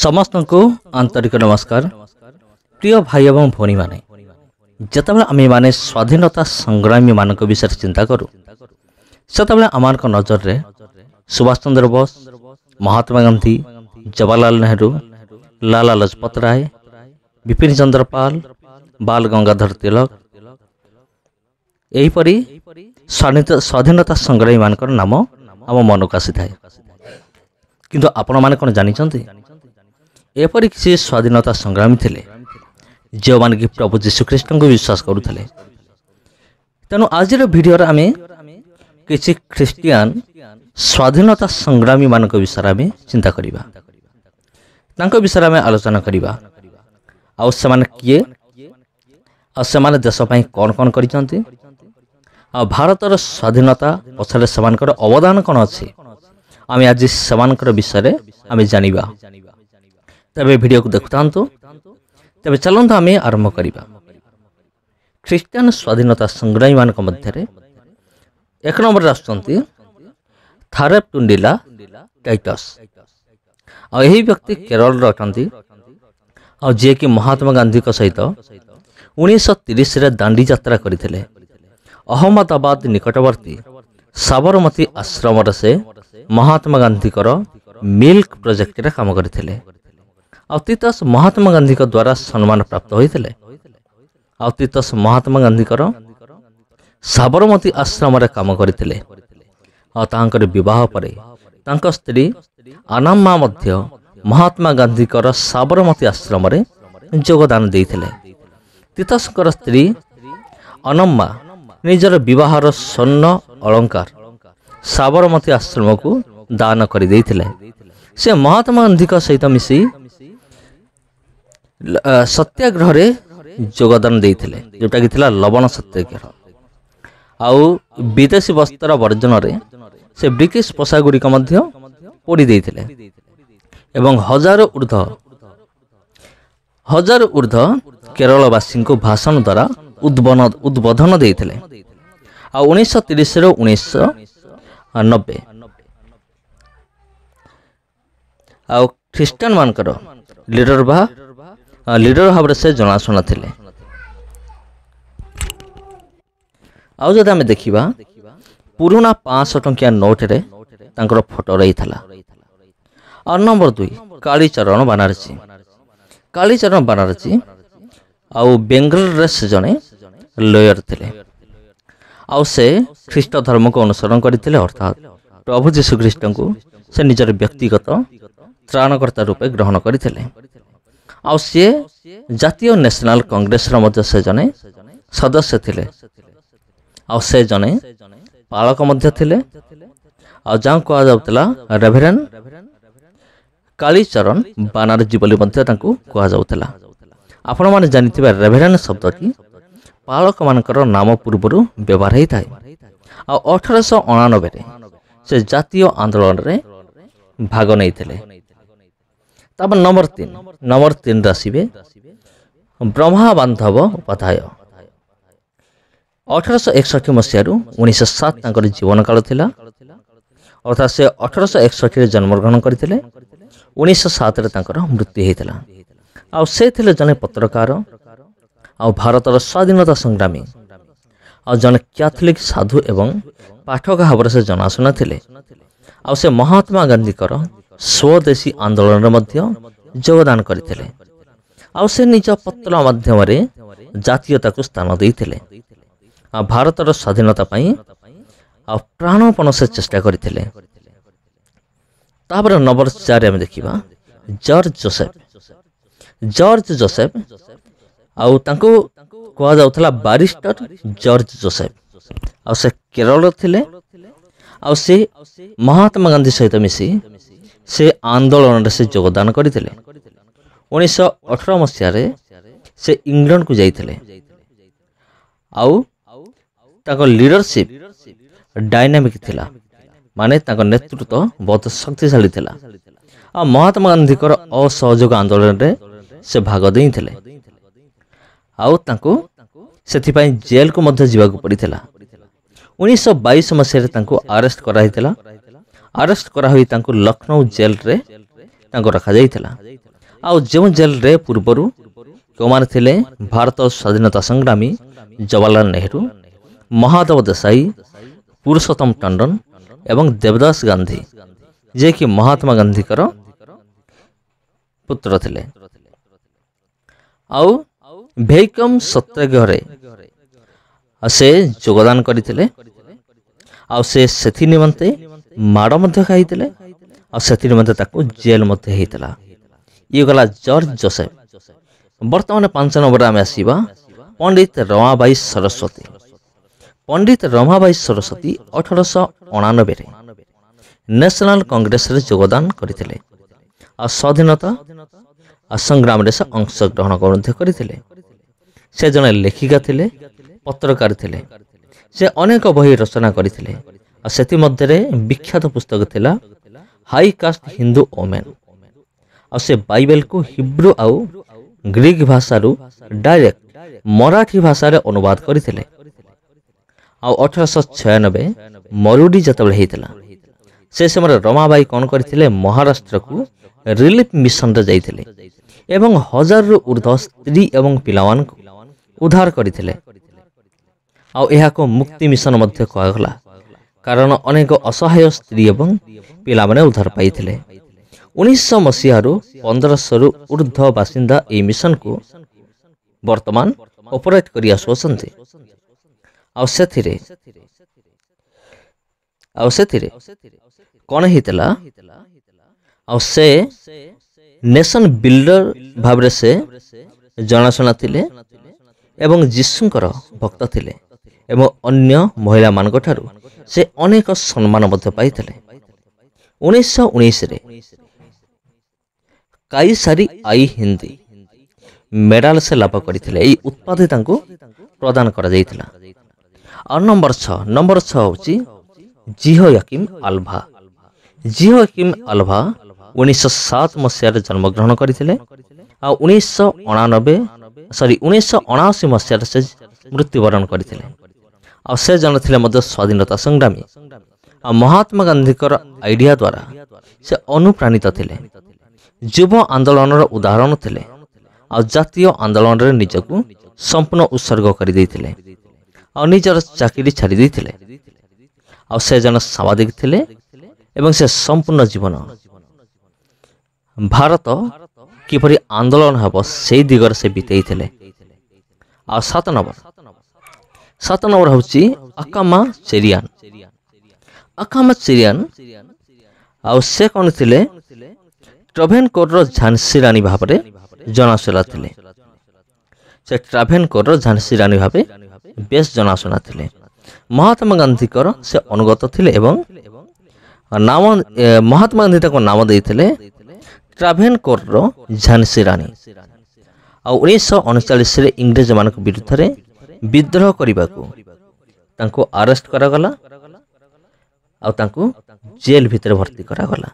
ସମସ୍ତଙ୍କୁ ଆନ୍ତରିକ ନମସ୍କାର ପ୍ରିୟ ଭାଇ ଏବଂ ଭଉଣୀମାନେ ଯେତେବେଳେ ଆମେମାନେ ସ୍ୱାଧୀନତା ସଂଗ୍ରାମୀମାନଙ୍କ ବିଷୟରେ ଚିନ୍ତା କରୁ ସେତେବେଳେ ଆମମାନଙ୍କ ନଜରରେ ସୁଭାଷ ଚନ୍ଦ୍ର ବୋଷ ମହାତ୍ମା ଗାନ୍ଧୀ ଜବାହରଲାଲ ନେହେରୁ ଲାଲା ଲଜପତ ରାୟ ବିପିନ ଚନ୍ଦ୍ର ପାଲ ବାଲ ଗଙ୍ଗାଧର ତିଲକ ଏହିପରି ସ୍ୱାଧୀନତା ସଂଗ୍ରାମୀମାନଙ୍କର ନାମ ଆମ ମନକୁ ଆସିଥାଏ କିନ୍ତୁ ଆପଣମାନେ କ'ଣ ଜାଣିଛନ୍ତି ଏପରିକି ସେ ସ୍ୱାଧୀନତା ସଂଗ୍ରାମୀ ଥିଲେ ଯେଉଁମାନେ କି ପ୍ରଭୁ ଯୀଶୁଖ୍ରୀଷ୍ଟଙ୍କୁ ବିଶ୍ୱାସ କରୁଥିଲେ ତେଣୁ ଆଜିର ଭିଡ଼ିଓରେ ଆମେ କିଛି ଖ୍ରୀଷ୍ଟିଆନ ସ୍ୱାଧୀନତା ସଂଗ୍ରାମୀମାନଙ୍କ ବିଷୟରେ ଆମେ ଚିନ୍ତା କରିବା ତାଙ୍କ ବିଷୟରେ ଆମେ ଆଲୋଚନା କରିବା ଆଉ ସେମାନେ କିଏ ଆଉ ସେମାନେ ଦେଶ ପାଇଁ କ'ଣ କ'ଣ କରିଛନ୍ତି ଆଉ ଭାରତର ସ୍ୱାଧୀନତା ପଛରେ ସେମାନଙ୍କର ଅବଦାନ କ'ଣ ଅଛି ଆମେ ଆଜି ସେମାନଙ୍କର ବିଷୟରେ ଆମେ ଜାଣିବା ତେବେ ଭିଡ଼ିଓକୁ ଦେଖୁଥାନ୍ତୁ ତେବେ ଚାଲନ୍ତୁ ଆମେ ଆରମ୍ଭ କରିବା ଖ୍ରୀଷ୍ଟିଆନ ସ୍ୱାଧୀନତା ସଂଗ୍ରାମୀମାନଙ୍କ ମଧ୍ୟରେ ଏକ ନମ୍ବରରେ ଆସୁଛନ୍ତି ଥାରେପ ଟୁଣ୍ଡିଲା ଟାଇଟସ୍ ଆଉ ଏହି ବ୍ୟକ୍ତି କେରଳର ଅଟନ୍ତି ଆଉ ଯିଏକି ମହାତ୍ମା ଗାନ୍ଧୀଙ୍କ ସହିତ ଉଣେଇଶହ ତିରିଶରେ ଦାଣ୍ଡି ଯାତ୍ରା କରିଥିଲେ ଅହମ୍ମଦାବାଦ ନିକଟବର୍ତ୍ତୀ ସାବରମତୀ ଆଶ୍ରମରେ ସେ ମହାତ୍ମା ଗାନ୍ଧୀଙ୍କର ମିଲ୍କ ପ୍ରୋଜେକ୍ଟରେ କାମ କରିଥିଲେ ଆଉ ତିତସ ମହାତ୍ମା ଗାନ୍ଧୀଙ୍କ ଦ୍ୱାରା ସମ୍ମାନ ପ୍ରାପ୍ତ ହୋଇଥିଲେ ଆଉ ତିତସ ମହାତ୍ମା ଗାନ୍ଧୀଙ୍କର ସାବରମତୀ ଆଶ୍ରମରେ କାମ କରିଥିଲେ ଆଉ ତାଙ୍କର ବିବାହ ପରେ ତାଙ୍କ ସ୍ତ୍ରୀ ଆନାମ୍ମା ମଧ୍ୟ ମହାତ୍ମା ଗାନ୍ଧୀଙ୍କର ସାବରମତୀ ଆଶ୍ରମରେ ଯୋଗଦାନ ଦେଇଥିଲେ ତିତସଙ୍କର ସ୍ତ୍ରୀ ଅନମ୍ମା ନିଜର ବିବାହର ସ୍ୱର୍ଣ୍ଣ ଅଳଙ୍କାର ସାବରମତୀ ଆଶ୍ରମକୁ ଦାନ କରିଦେଇଥିଲେ ସେ ମହାତ୍ମା ଗାନ୍ଧୀଙ୍କ ସହିତ ମିଶି ସତ୍ୟାଗ୍ରହରେ ଯୋଗଦାନ ଦେଇଥିଲେ ଯେଉଁଟାକି ଥିଲା ଲବଣ ସତ୍ୟାଗ୍ରହ ଆଉ ବିଦେଶୀ ବସ୍ତ୍ର ବର୍ଜନରେ ସେ ବ୍ରିଟିଶ ପୋଷାକ ଗୁଡ଼ିକ ମଧ୍ୟ ପୋଡ଼ି ଦେଇଥିଲେ ଏବଂ ହଜାର ଉର୍ଦ୍ଧ ହଜାର ଉର୍ଦ୍ଧ କେରଳବାସୀଙ୍କୁ ଭାଷଣ ଦ୍ୱାରା ଉଦ୍ବନ ଉଦ୍ବୋଧନ ଦେଇଥିଲେ ଆଉ ଉଣେଇଶହ ତିରିଶରୁ ଉଣେଇଶହ ଆଉ ଖ୍ରୀଷ୍ଟିଆନ ମାନଙ୍କର ଲିଡର ବା ଲିଡର ଭାବରେ ସେ ଜଣାଶୁଣା ଥିଲେ ଆଉ ଯଦି ଆମେ ଦେଖିବା ପୁରୁଣା ପାଞ୍ଚଶହ ଟଙ୍କିଆ ନୋଟରେ ତାଙ୍କର ଫଟୋ ରହିଥିଲା ଆଉ ନମ୍ବର ଦୁଇ କାଳୀଚରଣ ବାନାରସୀ କାଳୀଚରଣ ବାନାରସୀ ଆଉ ବେଙ୍ଗଲୋରରେ ସେ ଜଣେ ଲୟର ଥିଲେ ଆଉ ସେ ଖ୍ରୀଷ୍ଟ ଧର୍ମକୁ ଅନୁସରଣ କରିଥିଲେ ଅର୍ଥାତ୍ ପ୍ରଭୁ ଯୀଶୁଖ୍ରୀଷ୍ଟଙ୍କୁ ସେ ନିଜର ବ୍ୟକ୍ତିଗତ ତ୍ରାଣକର୍ତ୍ତା ରୂପେ ଗ୍ରହଣ କରିଥିଲେ ଆଉ ସିଏ ଜାତୀୟ ନ୍ୟାସନାଲ କଂଗ୍ରେସର ମଧ୍ୟ ସେ ଜଣେ ସଦସ୍ୟ ଥିଲେ ଆଉ ସେ ଜଣେ ପାଳକ ମଧ୍ୟ ଥିଲେ ଆଉ ଯାହା କୁହାଯାଉଥିଲା ରେଭେରେନ୍ କାଳୀଚରଣ ବାନାର୍ଜୀ ବୋଲି ମଧ୍ୟ ତାଙ୍କୁ କୁହାଯାଉଥିଲା ଆପଣମାନେ ଜାଣିଥିବା ରେଭେରେନ୍ ଶବ୍ଦଟି ପାଳକମାନଙ୍କର ନାମ ପୂର୍ବରୁ ବ୍ୟବହାର ହୋଇଥାଏ ଆଉ ଅଠରଶହ ଅଣାନବେରେ ସେ ଜାତୀୟ ଆନ୍ଦୋଳନରେ ଭାଗ ନେଇଥିଲେ তারপর নম্বর তিন নম্বর তিন রাশিবে ব্রহ্মা বান্ধব উপাধ্যায় ଅଠରଶହ ଏକଷଠି ମସିହାରୁ ଉଣେଇଶହ ସାତ ତାଙ୍କର ଜୀବନକାଳ ଥିଲା ଅର୍ଥାତ୍ ସେ ଅଠରଶହ ଏକଷଠିରେ ଜନ୍ମଗ୍ରହଣ କରିଥିଲେ ଉଣେଇଶହ ସାତରେ ତାଙ୍କର ମୃତ୍ୟୁ ହୋଇଥିଲା ଆଉ ସେ ଥିଲେ ଜଣେ ପତ୍ରକାର ଆଉ ଭାରତର ସ୍ୱାଧୀନତା ସଂଗ୍ରାମୀ ଆଉ ଜଣେ କ୍ୟାଥୋଲିକ ସାଧୁ ଏବଂ ପାଠକ ଭାବରେ ସେ ଜଣାଶୁଣା ଥିଲେ ଆଉ ସେ ମହାତ୍ମା ଗାନ୍ଧୀଙ୍କର ସ୍ୱଦେଶୀ ଆନ୍ଦୋଳନରେ ମଧ୍ୟ ଯୋଗଦାନ କରିଥିଲେ ଆଉ ସେ ନିଜ ପତ୍ର ମାଧ୍ୟମରେ ଜାତୀୟତାକୁ ସ୍ଥାନ ଦେଇଥିଲେ ଆଉ ଭାରତର ସ୍ୱାଧୀନତା ପାଇଁ ଆଉ ପ୍ରାଣପଣ ସେ ଚେଷ୍ଟା କରିଥିଲେ ତାପରେ ନମ୍ବର ଚାରି ଆମେ ଦେଖିବା ଜର୍ଜ ଜୋସେଫ ଜର୍ଜ ଜୋସେଫ ଆଉ ତାଙ୍କୁ କୁହାଯାଉଥିଲା ବାରିଷ୍ଟର ଜର୍ଜ ଜୋସେଫ ଆଉ ସେ କେରଳର ଥିଲେ ଆଉ ସେ ମହାତ୍ମା ଗାନ୍ଧୀ ସହିତ ମିଶି ସେ ଆନ୍ଦୋଳନରେ ସେ ଯୋଗଦାନ କରିଥିଲେ ଉଣେଇଶହ ଅଠର ମସିହାରେ ସେ ଇଂଲଣ୍ଡକୁ ଯାଇଥିଲେ ଆଉ ତାଙ୍କ ଲିଡରସିପ୍ ଡାଇନାମିକ୍ ଥିଲା ମାନେ ତାଙ୍କ ନେତୃତ୍ୱ ବହୁତ ଶକ୍ତିଶାଳୀ ଥିଲା ଆଉ ମହାତ୍ମା ଗାନ୍ଧୀଙ୍କର ଅସହଯୋଗ ଆନ୍ଦୋଳନରେ ସେ ଭାଗ ଦେଇଥିଲେ ଆଉ ତାଙ୍କୁ ସେଥିପାଇଁ ଜେଲ୍କୁ ମଧ୍ୟ ଯିବାକୁ ପଡ଼ିଥିଲା ଉଣେଇଶହ ବାଇଶ ମସିହାରେ ତାଙ୍କୁ ଆରେଷ୍ଟ କରାହେଇଥିଲା ଆରେଷ୍ଟ କରାହୋଇ ତାଙ୍କୁ ଲକ୍ଷ୍ନୌ ଜେଲ୍ରେ ତାଙ୍କୁ ରଖାଯାଇଥିଲା ଆଉ ଯେଉଁ ଜେଲ୍ରେ ପୂର୍ବରୁ କେଉଁମାନେ ଥିଲେ ଭାରତ ସ୍ୱାଧୀନତା ସଂଗ୍ରାମୀ ଜବାହରଲାଲ ନେହେରୁ ମହାଦେବ ଦେଶାଇ ପୁରୁଷୋତ୍ତମ ଟଣ୍ଡନ ଏବଂ ଦେବଦାସ ଗାନ୍ଧୀ ଯିଏକି ମହାତ୍ମା ଗାନ୍ଧୀଙ୍କର ପୁତ୍ର ଥିଲେ ଆଉ ଭେଇକମ୍ ସତ୍ୟାଗ୍ରହରେ ସେ ଯୋଗଦାନ କରିଥିଲେ ଆଉ ସେ ସେଥି ନିମନ୍ତେ ମାଡ଼ ମଧ୍ୟ ଖାଇଥିଲେ ଆଉ ସେଥିରେ ମଧ୍ୟ ତାକୁ ଜେଲ୍ ମଧ୍ୟ ହେଇଥିଲା ଇଏ ଗଲା ଜର୍ଜ ଜୋସେଫ ବର୍ତ୍ତମାନ ପାଞ୍ଚ ନମ୍ବରରେ ଆମେ ଆସିବା ପଣ୍ଡିତ ରମାବାଇ ସରସ୍ୱତୀ ପଣ୍ଡିତ ରମାବାଇ ସରସ୍ୱତୀ ଅଠରଶହ ଅଣାନବେରେ ନ୍ୟାସନାଲ କଂଗ୍ରେସରେ ଯୋଗଦାନ କରିଥିଲେ ଆଉ ସ୍ୱାଧୀନତା ଆଉ ସଂଗ୍ରାମରେ ସେ ଅଂଶଗ୍ରହଣ ମଧ୍ୟ କରିଥିଲେ ସେ ଜଣେ ଲେଖିକା ଥିଲେ ପତ୍ରକାର ଥିଲେ ସେ ଅନେକ ବହି ରଚନା କରିଥିଲେ ସେଥିମଧ୍ୟରେ ବିଖ୍ୟାତ ପୁସ୍ତକ ଥିଲା ହାଇ କାଷ୍ଟ ହିନ୍ଦୁ ଓମେନ୍ ଆଉ ସେ ବାଇବେଲକୁ ହିବ୍ରୁ ଆଉ ଗ୍ରୀକ୍ ଭାଷାରୁ ଡାଇରେକ୍ଟ ମରାଠୀ ଭାଷାରେ ଅନୁବାଦ କରିଥିଲେ ଆଉ ଅଠରଶହ ଛୟାନବେ ମରୁଡ଼ି ଯେତେବେଳେ ହେଇଥିଲା ସେ ସମୟରେ ରମାବାଇ କ'ଣ କରିଥିଲେ ମହାରାଷ୍ଟ୍ରକୁ ରିଲିଫ୍ ମିଶନରେ ଯାଇଥିଲେ ଏବଂ ହଜାରରୁ ଉର୍ଦ୍ଧ୍ୱ ସ୍ତ୍ରୀ ଏବଂ ପିଲାମାନଙ୍କୁ ଉଦ୍ଧାର କରିଥିଲେ ଆଉ ଏହାକୁ ମୁକ୍ତି ମିଶନ ମଧ୍ୟ କୁହାଗଲା କାରଣ ଅନେକ ଅସହାୟ ସ୍ତ୍ରୀ ଏବଂ ପିଲାମାନେ ଉଦ୍ଧାର ପାଇଥିଲେ ଉଣେଇଶହ ମସିହାରୁ ପନ୍ଦରଶହରୁ ଉର୍ଦ୍ଧ୍ୱ ବାସିନ୍ଦା ଏହି ମିଶନକୁ ବର୍ତ୍ତମାନ ଅପରେଟ୍ କରି ଆସୁଅଛନ୍ତି ଆଉ ସେଥିରେ ଆଉ ସେଥିରେ କ'ଣ ହେଇଥିଲା ଆଉ ସେ ନେସନ୍ ବିଲ୍ଡର ଭାବରେ ସେ ଜଣାଶୁଣା ଥିଲେ ଏବଂ ଯୀଶୁଙ୍କର ଭକ୍ତ ଥିଲେ ଏବଂ ଅନ୍ୟ ଠାରୁ ସେ ଅନେକ ସମ୍ମାନ ମଧ୍ୟ ପାଇଥିଲେ ଉଣେଇଶହ ଉଣେଇଶରେ ମେଡାଲ ସେ ଲାଭ କରିଥିଲେ ଏହି ଉତ୍ପାଦ ତାଙ୍କୁ ପ୍ରଦାନ କରାଯାଇଥିଲା ଆଉ ନମ୍ବର ଛଅ ନମ୍ବର ଛଅ ହେଉଛି ଜିହୋ ୟାକିମ୍ ଆଲଭା ଜିହୋ ୟାକିମ୍ ଆଲଭା ଉଣେଇଶହ ସାତ ମସିହାରେ ଜନ୍ମଗ୍ରହଣ କରିଥିଲେ ଆଉ ଉଣେଇଶହ ଅଣାନବେ ସରି ଉଣେଇଶହ ଅଣାଅଶୀ ମସିହାରେ ସେ ମୃତ୍ୟୁବରଣ କରିଥିଲେ ଆଉ ସେ ଜଣେ ଥିଲେ ମଧ୍ୟ ସ୍ଵାଧୀନତା ସଂଗ୍ରାମୀ ଆଉ ମହାତ୍ମା ଗାନ୍ଧୀଙ୍କର ଆଇଡିଆ ଦ୍ୱାରା ସେ ଅନୁପ୍ରାଣିତ ଥିଲେ ଯୁବ ଆନ୍ଦୋଳନର ଉଦାହରଣ ଥିଲେ ଆଉ ଜାତୀୟ ଆନ୍ଦୋଳନରେ ନିଜକୁ ସମ୍ପୂର୍ଣ୍ଣ ଉତ୍ସର୍ଗ କରିଦେଇଥିଲେ ଆଉ ନିଜର ଚାକିରି ଛାଡି ଦେଇଥିଲେ ଆଉ ସେ ଜଣେ ସାମ୍ବାଦିକ ଥିଲେ ଏବଂ ସେ ସମ୍ପୂର୍ଣ୍ଣ ଜୀବନ ଭାରତ କିପରି ଆନ୍ଦୋଳନ ହେବ ସେଇ ଦିଗରେ ସେ ବିତେଇଥିଲେ ଆଉ ସାତ ନମ୍ବର ସାତ ନମ୍ବର ହେଉଛି ଅକାମା ଚେରିଆନ୍ ଅକାମା ଚେରିଆନ୍ ଆଉ ସେ କ'ଣ ଥିଲେ ଟ୍ରାଭେନକୋରର ଝାନ୍ସି ରାଣୀ ଭାବରେ ଜଣାଶୁଣା ଥିଲେ ସେ ଟ୍ରାଭେନକୋରର ଝାନ୍ସି ରାଣୀ ଭାବେ ବେଶ ଜଣାଶୁଣା ଥିଲେ ମହାତ୍ମା ଗାନ୍ଧୀଙ୍କର ସେ ଅନୁଗତ ଥିଲେ ଏବଂ ନାମ ମହାତ୍ମା ଗାନ୍ଧୀ ତାଙ୍କ ନାମ ଦେଇଥିଲେ ଟ୍ରାଭେନକୋରର ଝାନ୍ସି ରାଣୀ ଆଉ ଉଣେଇଶହ ଅଣଚାଳିଶରେ ଇଂରେଜମାନଙ୍କ ବିରୁଦ୍ଧରେ ବିଦ୍ରୋହ କରିବାକୁ ତାଙ୍କୁ ଆରେଷ୍ଟ କରାଗଲା ଆଉ ତାଙ୍କୁ ଜେଲ୍ ଭିତରେ ଭର୍ତ୍ତି କରାଗଲା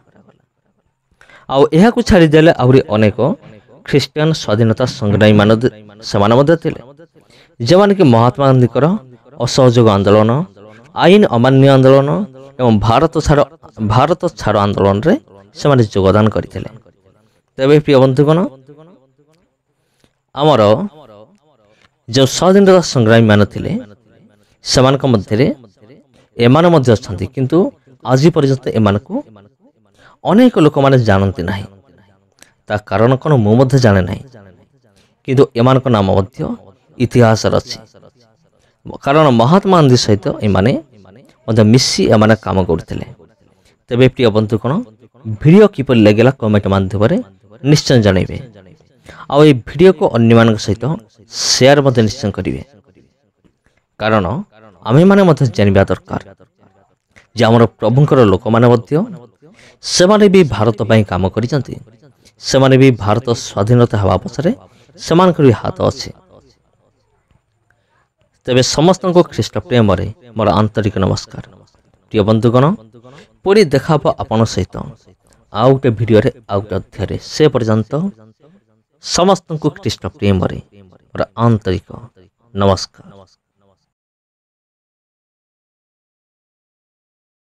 ଆଉ ଏହାକୁ ଛାଡ଼ିଦେଲେ ଆହୁରି ଅନେକ ଖ୍ରୀଷ୍ଟିଆନ ସ୍ୱାଧୀନତା ସଂଗ୍ରାମୀ ସଂଗ୍ରାମୀମାନେ ସେମାନେ ମଧ୍ୟ ଥିଲେ ଯେଉଁମାନେ କି ମହାତ୍ମା ଗାନ୍ଧୀଙ୍କର ଅସହଯୋଗ ଆନ୍ଦୋଳନ ଆଇନ ଅମାନ୍ୟ ଆନ୍ଦୋଳନ ଏବଂ ଭାରତ ଛାଡ଼ ଭାରତ ଛାଡ଼ ଆନ୍ଦୋଳନରେ ସେମାନେ ଯୋଗଦାନ କରିଥିଲେ ତେବେ ପ୍ରିୟ ବନ୍ଧୁଗଣ ଆମର ଯେଉଁ ସ୍ୱାଧୀନତା ସଂଗ୍ରାମୀମାନେ ଥିଲେ ସେମାନଙ୍କ ମଧ୍ୟରେ ଏମାନେ ମଧ୍ୟ ଅଛନ୍ତି କିନ୍ତୁ ଆଜି ପର୍ଯ୍ୟନ୍ତ ଏମାନଙ୍କୁ ଅନେକ ଲୋକମାନେ ଜାଣନ୍ତି ନାହିଁ ତା କାରଣ କ'ଣ ମୁଁ ମଧ୍ୟ ଜାଣେ ନାହିଁ କିନ୍ତୁ ଏମାନଙ୍କ ନାମ ମଧ୍ୟ ଇତିହାସରେ ଅଛି କାରଣ ମହାତ୍ମା ଗାନ୍ଧୀ ସହିତ ଏମାନେ ମଧ୍ୟ ମିଶି ଏମାନେ କାମ କରୁଥିଲେ ତେବେ ପ୍ରିୟ ବନ୍ଧୁ କ'ଣ ଭିଡ଼ିଓ କିପରି ଲାଗିଲା କମେଣ୍ଟ ମାଧ୍ୟମରେ ନିଶ୍ଚୟ ଜଣାଇବେ ଆଉ ଏହି ଭିଡ଼ିଓକୁ ଅନ୍ୟମାନଙ୍କ ସହିତ ସେୟାର ମଧ୍ୟ ନିଶ୍ଚୟ କରିବେ କାରଣ ଆମେମାନେ ମଧ୍ୟ ଜାଣିବା ଦରକାର ଯେ ଆମର ପ୍ରଭୁଙ୍କର ଲୋକମାନେ ମଧ୍ୟ ସେମାନେ ବି ଭାରତ ପାଇଁ କାମ କରିଛନ୍ତି ସେମାନେ ବି ଭାରତ ସ୍ୱାଧୀନତା ହେବା ପଛରେ ସେମାନଙ୍କର ବି ହାତ ଅଛି ତେବେ ସମସ୍ତଙ୍କୁ ଖ୍ରୀଷ୍ଟ ପ୍ରେମରେ ମୋର ଆନ୍ତରିକ ନମସ୍କାର ପ୍ରିୟ ବନ୍ଧୁଗଣ ପୁଣି ଦେଖା ହେବ ଆପଣଙ୍କ ସହିତ ଆଉ ଗୋଟେ ଭିଡ଼ିଓରେ ଆଉ ଗୋଟେ ଅଧ୍ୟାୟରେ ସେ ପର୍ଯ୍ୟନ୍ତ ସମସ୍ତଙ୍କୁ କୃଷ୍ଣ ପ୍ରେମରେ ମୋର ଆନ୍ତରିକ ନମସ୍କାର